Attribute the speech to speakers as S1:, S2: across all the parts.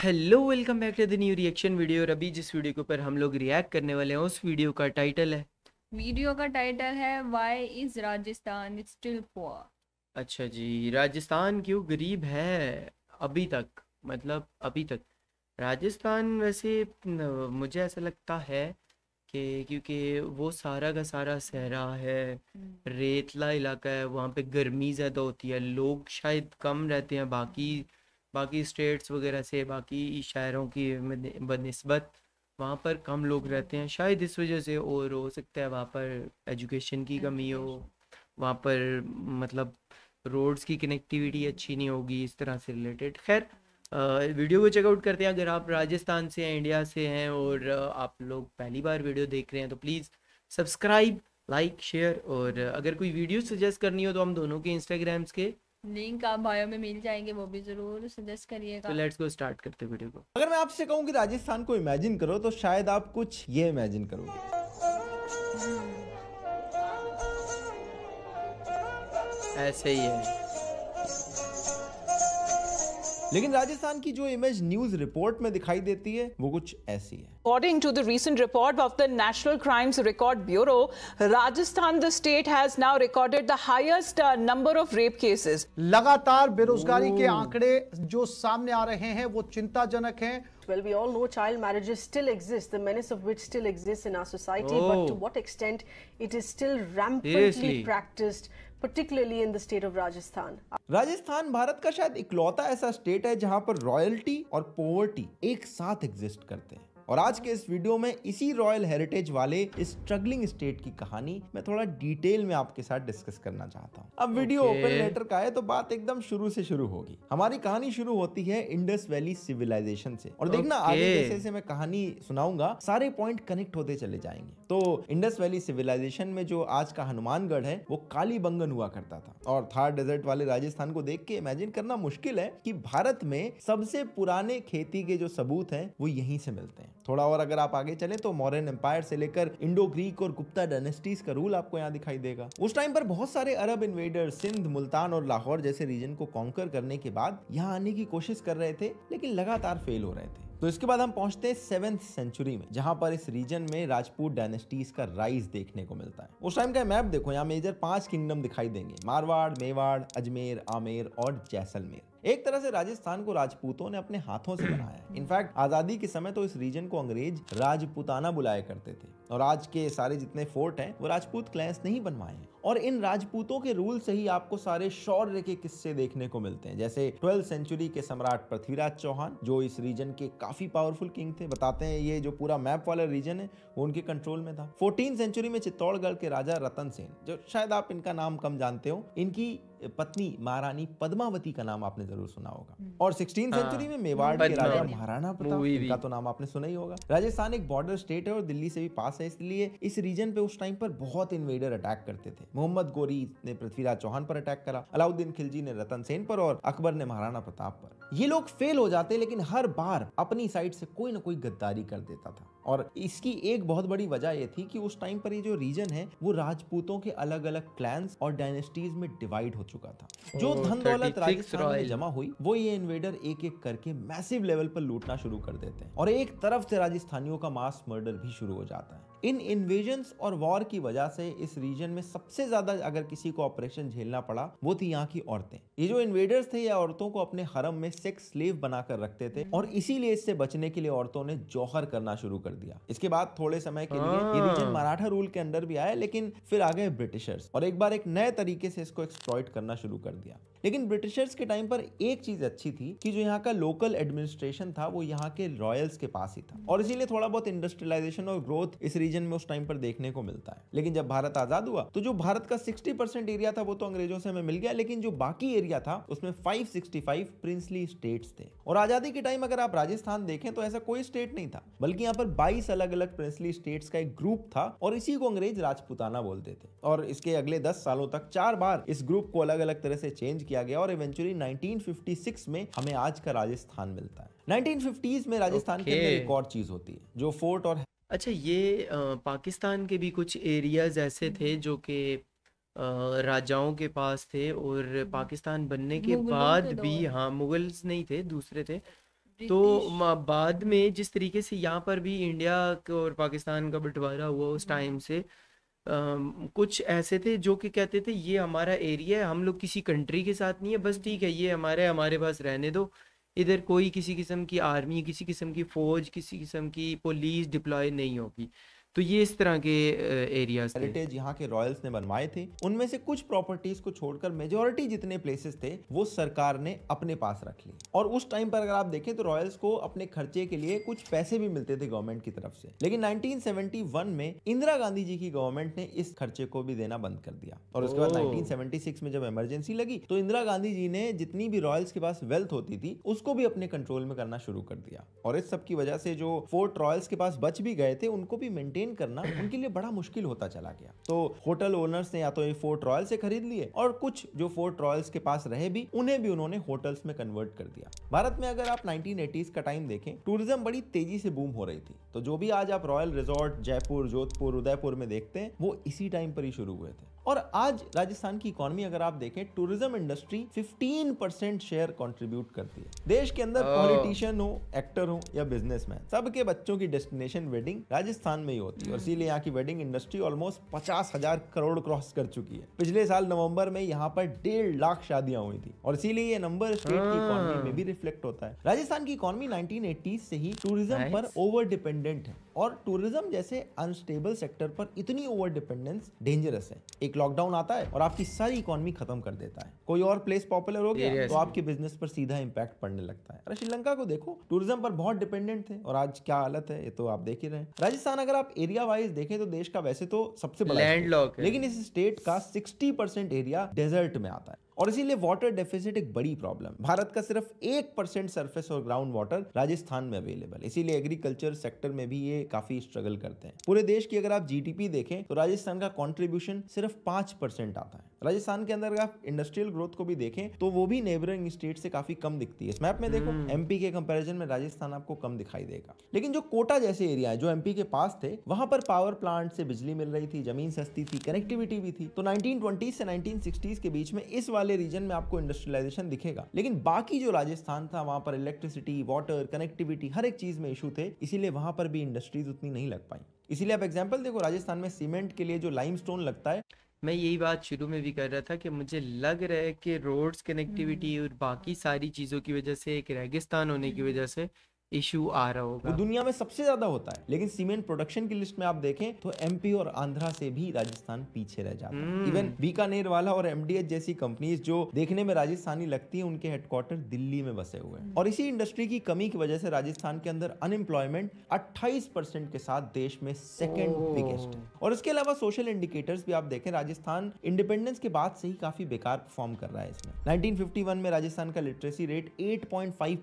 S1: Hello welcome back to the new reaction video और अभी जिस वीडियो के ऊपर हम लोग रिएक्ट करने वाले हैं उस वीडियो का टाइटल है वीडियो का टाइटल है why is Rajasthan still poor अच्छा जी राजस्थान क्यों गरीब है अभी तक मतलब अभी तक राजस्थान वैसे मुझे ऐसा लगता है कि क्योंकि वो सारा का सारा सहरा है हम्म। रेतला इलाका है वहाँ पे गर्मी ज़्यादा होती है लोग शायद कम रहते हैं बाकी बाकी स्टेट्स वगैरह से बाकी शहरों की बनस्बत वहाँ पर कम लोग रहते हैं शायद इस वजह से और हो सकता है वहाँ पर एजुकेशन की कमी हो वहाँ पर मतलब रोड्स की कनेक्टिविटी अच्छी नहीं होगी इस तरह से रिलेटेड खैर वीडियो को चेकआउट करते हैं अगर आप राजस्थान से हैं इंडिया से हैं और आप लोग पहली बार वीडियो देख रहे हैं तो प्लीज़ सब्सक्राइब लाइक शेयर और अगर कोई वीडियो सजेस्ट करनी हो तो हम दोनों के इंस्टाग्राम्स के लिंक आप बायो में मिल जाएंगे वो भी जरूर सजेस्ट करिएगा तो लेट्स गो स्टार्ट करते
S2: हैं वीडियो को अगर मैं आपसे कहूँ कि राजस्थान को इमेजिन करो तो शायद आप कुछ ये इमेजिन करोगे ऐसे ही है लेकिन राजस्थान की जो इमेज न्यूज रिपोर्ट में दिखाई देती है वो कुछ ऐसी है
S1: according to the recent report of the national crimes record bureau Rajasthan the state has now recorded the highest number of rape cases लगातार बेरोजगारी के आंकड़े जो सामने आ रहे हैं वो
S2: चिंताजनक हैं Well, we all know child marriages still exist, the menace of which still exists in our society, oh. but to what extent it is still rampantly Seriously? practiced particularly in the state of Rajasthan. Rajasthan bharat ka shayad इकलौता aisa state hai jahan par royalty aur poverty ek saath exist karte hain और आज के इस video में इसी royal heritage वाले struggling state की कहानी मैं थोड़ा डिटेल में आपके साथ डिस्कस करना चाहता हूँ अब वीडियो ओपन okay. लेटर का है तो बात एकदम शुरू से शुरू होगी हमारी कहानी शुरू होती है इंडस वैली सिविलाइजेशन से और देखना okay. आगे जैसे मैं कहानी सुनाऊंगा सारे पॉइंट कनेक्ट होते चले जाएंगे तो इंडस वैली सिविलाइजेशन में जो आज का हनुमानगढ़ है वो काली बंगन हुआ करता था और थार डेजर्ट वाले राजस्थान को देख के इमेजिन करना मुश्किल है कि भारत में सबसे पुराने खेती के जो सबूत हैं वो यहीं से मिलते हैं थोड़ा और अगर आप आगे चले तो मॉरन एम्पायर से लेकर इंडो ग्रीक और गुप्ता डायनेस्टीज का रूल आपको यहाँ दिखाई देगा उस टाइम पर बहुत सारे अरब इन्वेडर सिंध मुल्तान और लाहौर जैसे रीजन को कॉन्कर करने के बाद यहाँ आने की कोशिश कर रहे थे लेकिन लगातार फेल हो रहे थे तो इसके बाद हम पहुंचते हैं सेवेंथ सेंचुरी में जहां पर इस रीजन में राजपूत डायनेस्टीज का राइज देखने को मिलता है उस टाइम का मैप देखो यहाँ मेजर पांच किंगडम दिखाई देंगे मारवाड़ मेवाड़ अजमेर आमेर और जैसलमेर एक तरह से राजस्थान को राजपूतों ने अपने हाथों से बनाया इनफैक्ट आजादी के समय तो इस रीजन को अंग्रेज राजपूताना बुलाया करते थे और आज के सारे जितने फोर्ट हैं वो राजपूत क्लैंस नहीं बनवाए हैं और इन राजपूतों के रूल से ही आपको सारे शौर्य के किस्से देखने को मिलते हैं जैसे ट्वेल्थ सेंचुरी के सम्राट पृथ्वीराज चौहान जो इस रीजन के काफी पावरफुल किंग थे बताते हैं ये जो पूरा मैप वाला रीजन है वो उनके कंट्रोल में था फोर्टीन सेंचुरी में चित्तौड़गढ़ के राजा रतन सेन जो शायद आप इनका नाम कम जानते हो इनकी पत्नी महारानी पद्मावती का नाम आपने जरूर सुना होगा हम्म। और सिक्सटीन सेंचुरी हाँ। में मेवाड़ के राजा महाराणा प्रताप का तो नाम आपने सुना ही होगा राजस्थान एक बॉर्डर स्टेट है और दिल्ली से भी पास पास है इसलिए इस रीजन पे उस टाइम पर बहुत इन्वेडर अटैक करते थे मोहम्मद गोरी ने पृथ्वीराज चौहान पर अटैक करा अलाउद्दीन खिलजी ने रतन सेन पर और अकबर ने महाराणा प्रताप पर ये लोग फेल हो जाते लेकिन हर बार अपनी साइड से कोई ना कोई गद्दारी कर देता था और इसकी एक बहुत बड़ी वजह यह थी कि उस टाइम पर ये जो रीजन है वो राजपूतों के अलग अलग क्लैंस और डायनेस्टीज में डिवाइड हो चुका था जो धन दौलत राजस्थान में जमा हुई वो ये इन्वेडर एक एक करके मैसिव लेवल पर लूटना शुरू कर देते हैं और एक तरफ से राजस्थानियों का मास मर्डर भी शुरू हो जाता है इन इन्वेजन्स और वॉर की वजह से इस रीजन में सबसे ज्यादा अगर किसी को ऑपरेशन झेलना पड़ा वो थी यहाँ की औरतें ये जो इन्वेडर्स थे ये औरतों को अपने हरम में सेक्स स्लेव बनाकर रखते थे और इसीलिए इससे बचने के लिए औरतों ने जौहर करना शुरू कर दिया इसके बाद थोड़े समय के लिए ये रीजन हाँ। मराठा रूल के अंदर भी आया लेकिन फिर आ गए ब्रिटिशर्स और एक बार एक नए तरीके से इसको एक्सप्लॉइट करना शुरू कर दिया लेकिन ब्रिटिशर्स के टाइम पर एक चीज अच्छी थी कि जो यहाँ का लोकल एडमिनिस्ट्रेशन था वो यहाँ के रॉयल्स के पास ही था और इसीलिए थोड़ा बहुत इंडस्ट्रियलाइजेशन और ग्रोथ इस रीजन में उस टाइम पर देखने को मिलता है लेकिन जब भारत आजाद हुआ तो जो भारत का सिक्सटी एरिया था वो तो अंग्रेजों से हमें मिल गया लेकिन जो बाकी एरिया था उसमें फाइव प्रिंसली स्टेट्स थे और आजादी के टाइम अगर आप राजस्थान देखें तो ऐसा कोई स्टेट नहीं था बल्कि यहाँ पर बाईस अलग अलग प्रिंसली स्टेट्स का एक ग्रुप था और इसी को अंग्रेज राजपुताना बोलते थे और इसके अगले दस सालों तक चार बार इस ग्रुप को अलग अलग तरह से चेंज किया गया और इवेंचुअली नाइनटीन में हमें आज का राजस्थान मिलता है
S1: 1950s में राजस्थान okay. के अंदर एक और चीज होती है जो फोर्ट और है। अच्छा ये पाकिस्तान के भी कुछ एरियाज ऐसे थे हम्म। जो कि राजाओं के पास थे और हम्म। पाकिस्तान बनने के के बाद भी हाँ मुगल्स नहीं थे दूसरे थे तो बाद में जिस तरीके से यहाँ पर भी इंडिया और पाकिस्तान का बंटवारा हुआ उस टाइम हम्म। से आ, कुछ ऐसे थे जो कि कहते थे ये हमारा एरिया है हम लोग किसी कंट्री के साथ नहीं है बस ठीक है ये हमारे हमारे पास रहने दो इधर कोई किसी किस्म की आर्मी किसी किस्म की फ़ौज किसी किस्म की पुलिस डिप्लॉय नहीं होगी तो ये इस तरह के एरियाज हेरिटेज
S2: यहाँ के रॉयल्स ने बनवाए थे उनमें से कुछ प्रॉपर्टीज को छोड़कर मेजोरिटी जितने प्लेसेस थे वो सरकार ने अपने पास रख ली और उस टाइम पर अगर आप देखें तो रॉयल्स को अपने खर्चे के लिए कुछ पैसे भी मिलते थे गवर्नमेंट की तरफ से लेकिन 1971 में इंदिरा गांधी जी की गवर्नमेंट ने इस खर्चे को भी देना बंद कर दिया और उसके बाद नाइनटीन में जब इमरजेंसी लगी तो इंदिरा गांधी जी ने जितनी भी रॉयल्स के पास वेल्थ होती थी उसको भी अपने कंट्रोल में करना शुरू कर दिया और इस सब की वजह से जो फोर्ट रॉयल्स के पास बच भी गए थे उनको भी मेंटेन मेंटेन करना उनके लिए बड़ा मुश्किल होता चला गया तो होटल ओनर्स ने या तो ये फोर्ट रॉयल से खरीद लिए और कुछ जो फोर्ट रॉयल्स के पास रहे भी उन्हें भी उन्होंने होटल्स में कन्वर्ट कर दिया भारत में अगर आप नाइनटीन का टाइम देखें टूरिज्म बड़ी तेजी से बूम हो रही थी तो जो भी आज आप रॉयल रिजॉर्ट जयपुर जोधपुर उदयपुर में देखते हैं वो इसी टाइम पर ही शुरू हुए थे और आज राजस्थान की इकोनॉमी अगर आप देखें tourism industry 15 percent share contribute करती है देश के अंदर पॉलिटिशियन हो एक्टर हो या बिजनेसमैन सबके बच्चों की डेस्टिनेशन वेडिंग राजस्थान में ही होती है और इसीलिए यहाँ की वेडिंग इंडस्ट्री ऑलमोस्ट पचास हजार करोड़ क्रॉस कर चुकी है पिछले साल नवम्बर में यहाँ पर डेढ़ लाख शादियां हुई थी और इसीलिए ये नंबर स्टेट की इकोनॉमी हाँ। में भी रिफ्लेक्ट होता है राजस्थान की इकोनॉमी नाइनटीन से ही टूरिज्म पर ओवर डिपेंडेंट है और टूरिज्म जैसे अनस्टेबल सेक्टर पर इतनी ओवर डिपेंडेंस डेंजरस है एक लॉकडाउन आता है और आपकी सारी इकोनॉमी खत्म कर देता है कोई और प्लेस पॉपुलर हो गया तो आपके बिजनेस पर सीधा इम्पैक्ट पड़ने लगता है अरे श्रीलंका को देखो टूरिज्म पर बहुत डिपेंडेंट थे और आज क्या हालत है ये तो आप देख ही रहे हैं राजस्थान अगर आप एरिया वाइज देखें तो देश का वैसे तो सबसे बड़ा लैंड लेकिन इस स्टेट का सिक्सटी एरिया डेजर्ट में आता है और इसीलिए वाटर डेफिसिट एक बड़ी प्रॉब्लम भारत का सिर्फ एक परसेंट सर्फेस और ग्राउंड वाटर राजस्थान में अवेलेबल इसीलिए एग्रीकल्चर सेक्टर में भी ये काफी स्ट्रगल करते हैं पूरे देश की अगर आप जीडीपी देखें तो राजस्थान का कॉन्ट्रीब्यूशन सिर्फ पांच परसेंट आता है राजस्थान के अंदर आप इंडस्ट्रियल ग्रोथ को भी देखें तो वो भी नेबरिंग स्टेट से काफी कम दिखती है इस मैप में देखो एमपी हम्म। के कंपैरिजन में राजस्थान आपको कम दिखाई देगा लेकिन जो कोटा जैसे एरिया है जो एमपी के पास थे वहां पर पावर प्लांट से बिजली मिल रही थी जमीन सस्ती थी कनेक्टिविटी भी थी तो नाइनटीन से नाइनटीन के बीच में इस वाले वाले रीजन में आपको इंडस्ट्रियलाइजेशन दिखेगा लेकिन बाकी जो राजस्थान था वहां पर इलेक्ट्रिसिटी वाटर कनेक्टिविटी हर एक चीज में इशू थे इसीलिए वहां पर भी इंडस्ट्रीज उतनी नहीं लग पाई इसीलिए आप एग्जाम्पल देखो राजस्थान
S1: में सीमेंट के लिए जो लाइम लगता है मैं यही बात शुरू में भी कर रहा था कि मुझे लग रहा है कि रोड्स हम्म। कनेक्टिविटी और बाकी सारी चीज़ों की वजह से एक रेगिस्तान होने की हम्म। वजह से इशू आ रहा होगा वो
S2: दुनिया में सबसे ज्यादा होता है लेकिन सीमेंट प्रोडक्शन की लिस्ट में आप देखें तो एमपी और आंध्रा से भी राजस्थान पीछे रह जाता है इवन हम्म। बीकानेर वाला और एमडीएच जैसी कंपनीज जो देखने में राजस्थानी लगती है उनके हेडक्वार्टर दिल्ली में बसे हुए हैं हम्म। और इसी इंडस्ट्री की कमी की वजह से राजस्थान के अंदर अनएम्प्लॉयमेंट अट्ठाईस के साथ देश में सेकेंड बिगेस्ट है और इसके अलावा सोशल इंडिकेटर्स भी आप देखें राजस्थान इंडिपेंडेंस के बाद से ही काफी बेकार परफॉर्म कर रहा है इसमें नाइनटीन में राजस्थान का लिटरेसी रेट एट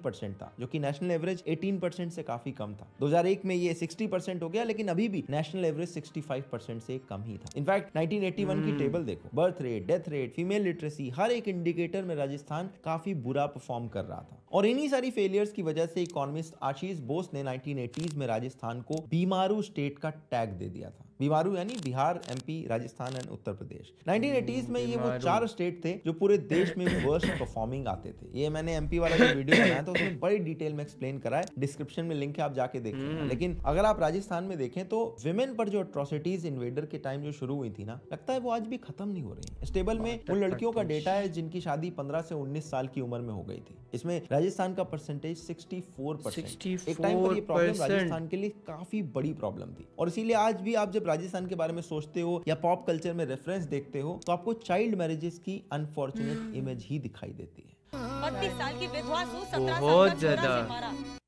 S2: परसेंट था जो की नेशनल एवरेज एटीन परसेंट से काफी कम था 2001 में ये सिक्सटी परसेंट हो गया लेकिन अभी भी नेशनल एवरेज 65 परसेंट से कम ही था इनफैक्ट 1981 hmm. की टेबल देखो birth rate death rate female literacy हर एक इंडिकेटर में राजस्थान काफी बुरा परफॉर्म कर रहा था और इन्हीं सारी फेलियर्स की वजह से इकोनॉमिस्ट आशीष बोस ने 1980s में राजस्थान को बीमारू स्टेट का टैग दे दिया था बीमारू यानी Bihar MP Rajasthan and Uttar Pradesh 1980s हम्म, में ये वो चार स्टेट थे जो पूरे देश में वर्स्ट परफॉर्मिंग आते थे ये मैंने एमपी वाला जो वीडियो बनाया था उसमें बड़ी डिटेल में एक्सप्लेन करा है डिस्क्रिप्शन में लिंक है आप जाके देखें हम्म। लेकिन अगर आप राजस्थान में देखें तो विमेन पर जो अट्रोसिटीज इन्वेडर के टाइम जो शुरू हुई थी ना लगता है वो आज भी खत्म नहीं हो रही इस टेबल में उन लड़कियों का डेटा है जिनकी शादी पंद्रह से उन्नीस साल की उम्र में हो गई थी इसमें राजस्थान का परसेंटेज सिक्सटी फोर परसेंट एक टाइम पर ये प्रॉब्लम राजस्थान के लिए काफी बड़ी प्रॉब्लम थी और इसीलिए आज भी आप जब राजस्थान के बारे में सोचते हो या पॉप कल्चर में रेफरेंस देखते हो तो आपको चाइल्ड मैरिजेस की अनफॉर्चुनेट हम्म। इमेज ही दिखाई देती
S1: है बत्तीस साल की विधवा सत्रह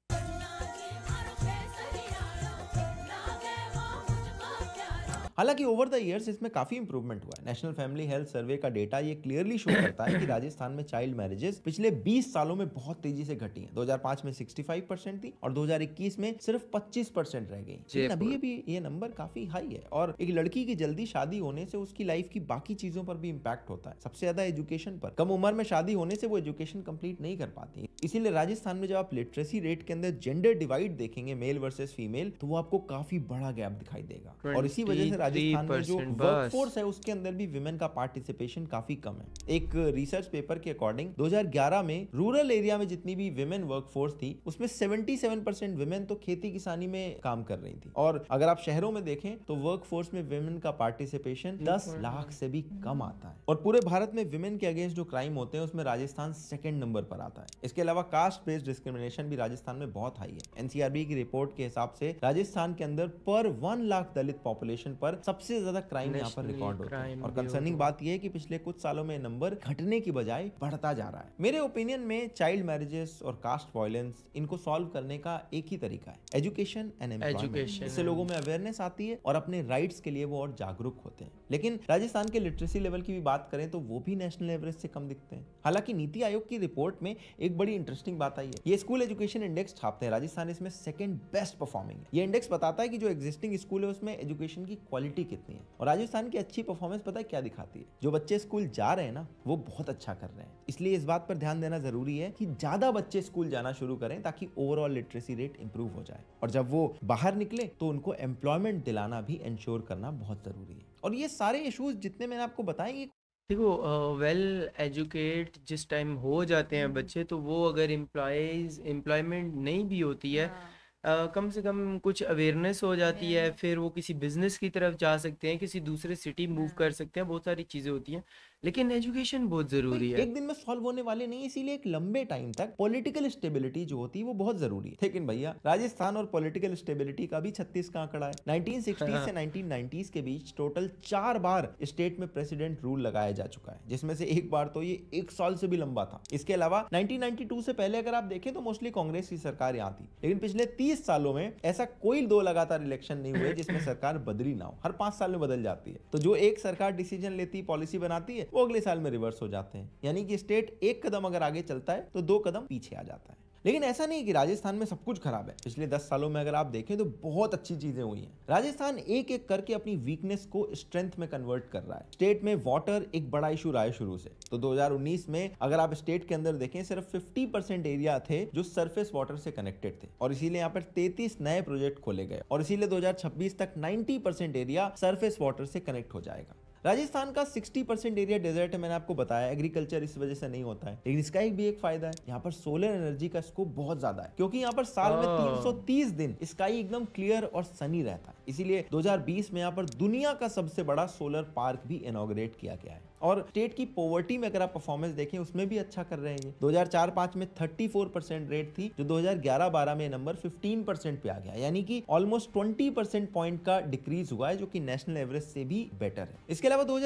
S2: हालांकि ओवर द ईयर्स इसमें काफी इंप्रूवमेंट हुआ है नेशनल फैमिली हेल्थ सर्वे का डेटा ये क्लियरली शो करता है कि राजस्थान में चाइल्ड मैरिजेस पिछले 20 सालों में बहुत तेजी से घटी है 2005 में 65 परसेंट थी और 2021 में सिर्फ 25 परसेंट रह गई अभी भी ये नंबर काफी हाई है और एक लड़की की जल्दी शादी होने से उसकी लाइफ की बाकी चीजों पर भी इम्पैक्ट होता है सबसे ज्यादा एजुकेशन पर कम उम्र में शादी होने से वो एजुकेशन कम्प्लीट नहीं कर पाती इसीलिए राजस्थान में जब आप लिटरेसी रेट के अंदर जेंडर डिवाइड देखेंगे मेल वर्सेस फीमेल तो वो आपको काफी बड़ा गैप दिखाई देगा और इसी वजह से राजस्थान में जो वर्कफोर्स है उसके अंदर भी विमेन का पार्टिसिपेशन काफी कम है एक रिसर्च पेपर के अकॉर्डिंग 2011 में रूरल एरिया में जितनी भी विमेन वर्कफोर्स थी उसमें 77 परसेंट विमेन तो खेती किसानी में काम कर रही थी और अगर आप शहरों में देखें तो वर्कफोर्स में विमेन का पार्टिसिपेशन दस लाख से भी कम आता है और पूरे भारत में विमेन के अगेंस्ट जो क्राइम होते हैं उसमें राजस्थान सेकेंड नंबर पर आता है इसके अलावा कास्ट बेस्ड डिस्क्रिमिनेशन भी राजस्थान में बहुत हाई है एनसीआरबी की रिपोर्ट के हिसाब से राजस्थान के अंदर पर वन लाख दलित पॉपुलेशन पर सबसे ज्यादा क्राइम यहाँ पर रिकॉर्ड होता है और कंसर्निंग बात यह है कि पिछले कुछ सालों में नंबर घटने की बजाय बढ़ता जा रहा है मेरे ओपिनियन में चाइल्ड मैरिजेस और कास्ट वायलेंस इनको सॉल्व करने का एक ही तरीका है एजुकेशन एंड एजुकेशन इससे लोगों में अवेयरनेस आती है और अपने राइट्स के लिए वो और जागरूक होते हैं लेकिन राजस्थान के लिटरेसी लेवल की भी बात करें तो वो भी नेशनल एवरेज से कम दिखते हैं हालांकि नीति आयोग की रिपोर्ट में एक बड़ी इंटरेस्टिंग बात आई है ये स्कूल एजुकेशन इंडेक्स छापते हैं राजस्थान इसमें सेकेंड बेस्ट परफॉर्मिंग है ये इंडेक्स बताता है कि जो एग्जिस्टिंग स्कूल है उसमें एजुकेशन की क्वालिटी क्वालिटी कितनी है और राजस्थान की अच्छी परफॉर्मेंस पता है क्या दिखाती है जो बच्चे स्कूल जा रहे हैं ना वो बहुत अच्छा कर रहे हैं इसलिए इस बात पर ध्यान देना जरूरी है कि ज्यादा बच्चे स्कूल जाना शुरू करें ताकि ओवरऑल लिटरेसी रेट इंप्रूव हो जाए और जब वो बाहर निकले तो उनको एम्प्लॉयमेंट दिलाना भी इंश्योर करना बहुत जरूरी है और ये सारे इशूज जितने मैंने आपको बताए ये
S1: देखो वेल एजुकेट जिस टाइम हो जाते हैं हम्म। बच्चे तो वो अगर एम्प्लॉयज एम्प्लॉयमेंट नहीं भी होती है yeah. हाँ। Uh, कम से कम कुछ अवेयरनेस हो जाती है हम्म। फिर वो किसी बिजनेस की तरफ जा सकते हैं किसी दूसरे सिटी मूव हाँ। कर सकते हैं बहुत सारी चीज़ें होती हैं लेकिन एजुकेशन बहुत जरूरी है एक
S2: दिन में सॉल्व होने वाले नहीं इसीलिए एक लंबे टाइम तक पॉलिटिकल स्टेबिलिटी जो होती है वो बहुत जरूरी है लेकिन भैया राजस्थान और पॉलिटिकल स्टेबिलिटी का भी छत्तीस का आंकड़ा है नाइनटीन हाँ। से नाइनटीन के बीच टोटल चार बार स्टेट में प्रेसिडेंट रूल लगाया जा चुका है जिसमें से एक बार तो ये एक साल से भी लंबा था इसके अलावा नाइनटीन से पहले अगर आप देखें तो मोस्टली कांग्रेस की सरकार यहाँ थी लेकिन पिछले तीस सालों में ऐसा कोई दो लगातार इलेक्शन नहीं हुए जिसमें सरकार बदली ना हो हर पांच साल में बदल जाती है तो जो एक सरकार डिसीजन लेती पॉलिसी बनाती है वो अगले साल में रिवर्स हो जाते हैं यानी कि स्टेट एक कदम अगर आगे चलता है तो दो कदम पीछे आ जाता है लेकिन ऐसा नहीं कि राजस्थान में सब कुछ खराब है पिछले दस सालों में अगर आप देखें तो बहुत अच्छी चीजें हुई हैं राजस्थान एक एक करके अपनी वीकनेस को स्ट्रेंथ में कन्वर्ट कर रहा है स्टेट में वाटर एक बड़ा इशू रहा है शुरू से तो 2019 में अगर आप स्टेट के अंदर देखें सिर्फ 50 परसेंट एरिया थे जो सरफेस वाटर से कनेक्टेड थे और इसीलिए यहाँ पर तैतीस नए प्रोजेक्ट खोले गए और इसीलिए दो तक नाइन्टी एरिया सर्फेस वाटर से कनेक्ट हो जाएगा राजस्थान का 60 परसेंट एरिया डेजर्ट है मैंने आपको बताया एग्रीकल्चर इस वजह से नहीं होता है लेकिन इसका एक भी एक फायदा है यहाँ पर सोलर एनर्जी का स्कोप बहुत ज्यादा है क्योंकि यहाँ पर साल में 330 हाँ। दिन स्काई एकदम क्लियर और सनी रहता है इसीलिए 2020 में यहाँ पर दुनिया का सबसे बड़ा सोलर पार्क भी इनोग्रेट किया गया है और स्टेट की पॉवर्टी में अगर आप परफॉर्मेंस देखें उसमें भी अच्छा कर रहे हैं दो हजार में थर्टी रेट थी जो दो हजार में नंबर फिफ्टीन पे आ गया यानी कि ऑलमोस्ट ट्वेंटी पॉइंट का डिक्रीज हुआ है जो की नेशनल एवरेज से भी बेटर है इसके अलावा दो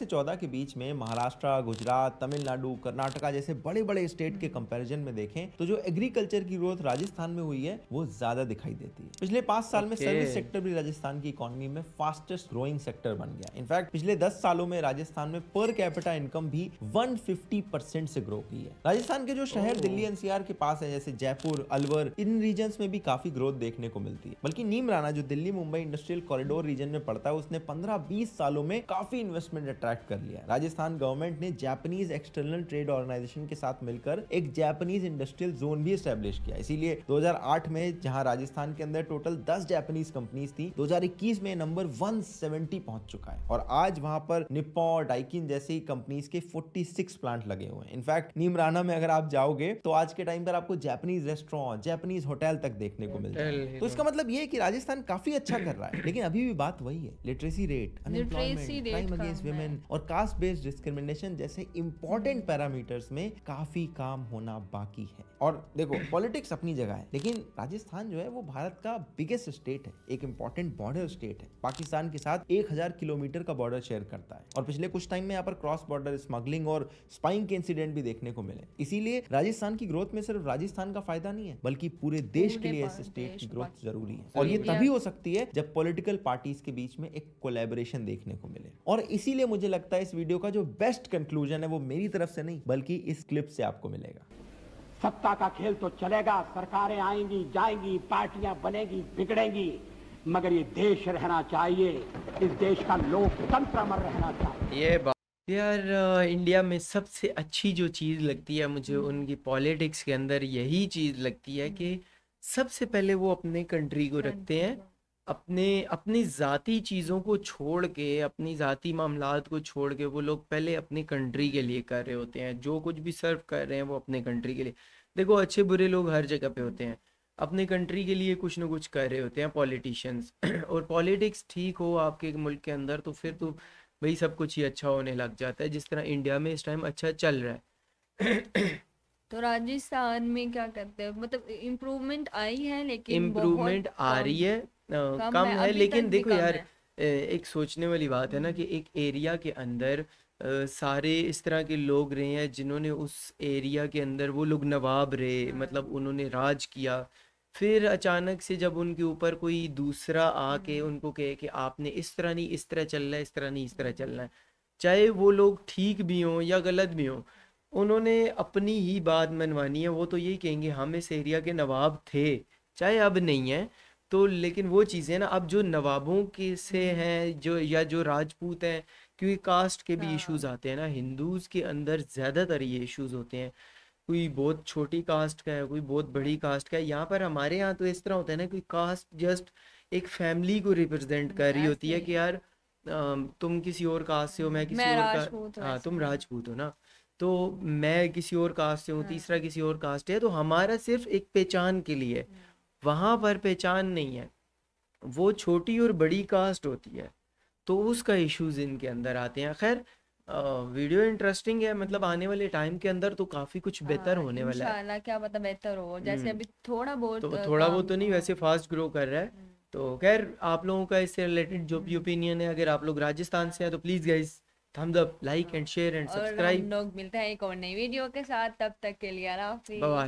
S2: से चौदह के बीच में महाराष्ट्र गुजरात तमिलनाडु कर्नाटका जैसे बड़े बड़े स्टेट के कंपैरिजन में देखें तो जो एग्रीकल्चर की ग्रोथ राजस्थान में हुई है वो ज्यादा दिखाई देती है पिछले पांच साल okay. में सर्विस सेक्टर भी राजस्थान की इकोनॉमी में फास्टेस्ट ग्रोइंग सेक्टर बन गया इनफैक्ट पिछले दस सालों में राजस्थान में पर पर कैपिटा इनकम भी 150 परसेंट से ग्रो की है राजस्थान के जो शहर दिल्ली एनसीआर के पास है जैसे जयपुर अलवर इन रीजन में भी काफी ग्रोथ देखने को मिलती है बल्कि नीम राना जो Delhi Mumbai industrial corridor region में पड़ता है उसने पंद्रह बीस सालों में काफी इन्वेस्टमेंट अट्रैक्ट कर लिया राजस्थान गवर्नमेंट ने जापानीज एक्सटर्नल ट्रेड ऑर्गेनाइजेशन के साथ मिलकर एक जापानीज इंडस्ट्रियल जोन भी स्टेब्लिश किया इसीलिए दो में जहाँ राजस्थान के अंदर टोटल दस जैपनीज कंपनीज थी दो में नंबर वन पहुंच चुका है और आज वहां पर निप्पॉन डाइकिन इंडियन जैसी कंपनीज के 46 प्लांट लगे हुए हैं इनफैक्ट नीमराना में अगर आप जाओगे तो आज के टाइम पर आपको जैपनीज रेस्टोरेंट जैपनीज होटल तक देखने को मिलता है तो इसका तो। मतलब ये है कि राजस्थान काफी अच्छा कर रहा है लेकिन अभी भी बात वही है literacy rate crime against women और कास्ट बेस्ड डिस्क्रिमिनेशन जैसे इंपॉर्टेंट हम्म। पैरामीटर्स में काफी काम होना बाकी है और देखो पॉलिटिक्स अपनी जगह है लेकिन राजस्थान जो है वो भारत का बिगेस्ट स्टेट है एक इंपॉर्टेंट बॉर्डर स्टेट है पाकिस्तान के साथ 1000 किलोमीटर का बॉर्डर शेयर करता है और पिछले कुछ टाइम में यहाँ पर क्रॉस बॉर्डर स्मगलिंग और स्पाइंग के इंसिडेंट भी देखने को मिले इसीलिए राजस्थान की ग्रोथ में सिर्फ राजस्थान का फायदा नहीं है बल्कि पूरे देश के लिए इस स्टेट की ग्रोथ जरूरी है और ये तभी हो सकती है जब पोलिटिकल पार्टीज के बीच में एक कोलेबोरेशन देखने को मिले और इसीलिए मुझे लगता है इस वीडियो का जो बेस्ट कंक्लूजन है वो मेरी तरफ से नहीं बल्कि इस क्लिप से आपको मिलेगा सत्ता का खेल तो चलेगा सरकारें आएंगी जाएंगी पार्टियां बनेगी बिगड़ेंगी मगर ये देश रहना चाहिए इस देश का लोकतंत्र अमर रहना चाहिए
S1: ये यार इंडिया में सबसे अच्छी जो चीज़ लगती है मुझे उनकी पॉलिटिक्स के अंदर यही चीज़ लगती है कि सबसे पहले वो अपने कंट्री को रखते हैं अपने अपनी ज़ाती चीज़ों को छोड़ के अपनी ज़ाती मामलात को छोड़ के वो लोग पहले अपनी कंट्री के लिए कर रहे होते हैं जो कुछ भी सर्व कर रहे हैं वो अपने कंट्री के लिए देखो अच्छे बुरे लोग हर जगह पे होते हैं अपने कंट्री के लिए कुछ ना कुछ कर रहे होते हैं पॉलिटिशियंस और पॉलिटिक्स ठीक हो आपके मुल्क के अंदर तो फिर तो भाई सब कुछ ही अच्छा होने लग जाता है जिस तरह इंडिया में इस टाइम अच्छा चल रहा है तो राजस्थान में क्या करते हैं मतलब इम्प्रूवमेंट आई है लेकिन इम्प्रूवमेंट आ रही है कम, कम है लेकिन देखो यार एक सोचने वाली बात है ना कि एक एरिया के अंदर सारे इस तरह के लोग रहे हैं जिन्होंने उस एरिया के अंदर वो लोग नवाब रहे हाँ। मतलब उन्होंने राज किया फिर अचानक से जब उनके ऊपर कोई दूसरा आके उनको कहे कि आपने इस तरह नहीं इस तरह चलना है इस तरह नहीं इस तरह चलना है चाहे वो लोग ठीक भी हों या गलत भी हों उन्होंने अपनी ही बात मनवानी है वो तो यही कहेंगे हम हाँ, इस एरिया के नवाब थे चाहे अब नहीं है तो लेकिन वो चीज़ें ना अब जो नवाबों के से हम्म। हैं जो या जो राजपूत हैं क्योंकि कास्ट के भी हाँ। इश्यूज आते हैं ना हिंदूज़ के अंदर ज़्यादातर ये इश्यूज होते हैं कोई बहुत छोटी कास्ट का है कोई बहुत बड़ी कास्ट का है यहाँ पर हमारे यहाँ तो इस तरह होता है ना कोई कास्ट जस्ट एक फैमिली को रिप्रेजेंट कर रही होती है कि यार तुम किसी और कास्ट से हो मैं किसी मैं और का हाँ तुम राजपूत हो ना तो मैं किसी और कास्ट से हूँ हाँ। तीसरा किसी और कास्ट है तो हमारा सिर्फ एक पहचान के लिए हाँ। वहाँ पर पहचान नहीं है वो छोटी और बड़ी कास्ट होती है तो उसका इश्यूज इनके अंदर आते हैं खैर वीडियो इंटरेस्टिंग है मतलब आने वाले टाइम के अंदर तो काफी कुछ बेहतर हाँ, होने वाला है क्या पता बेहतर हो जैसे हम्म। अभी थोड़ा बहुत तो थोड़ा बहुत तो नहीं वैसे फास्ट ग्रो कर रहा है हम्म। तो खैर आप लोगों का इससे रिलेटेड जो भी ओपिनियन हम्म। है अगर आप लोग राजस्थान से हैं तो please guys thumbs up like and share and subscribe हम लोग मिलते हैं एक और नई वीडियो के साथ तब तक के लिए बाय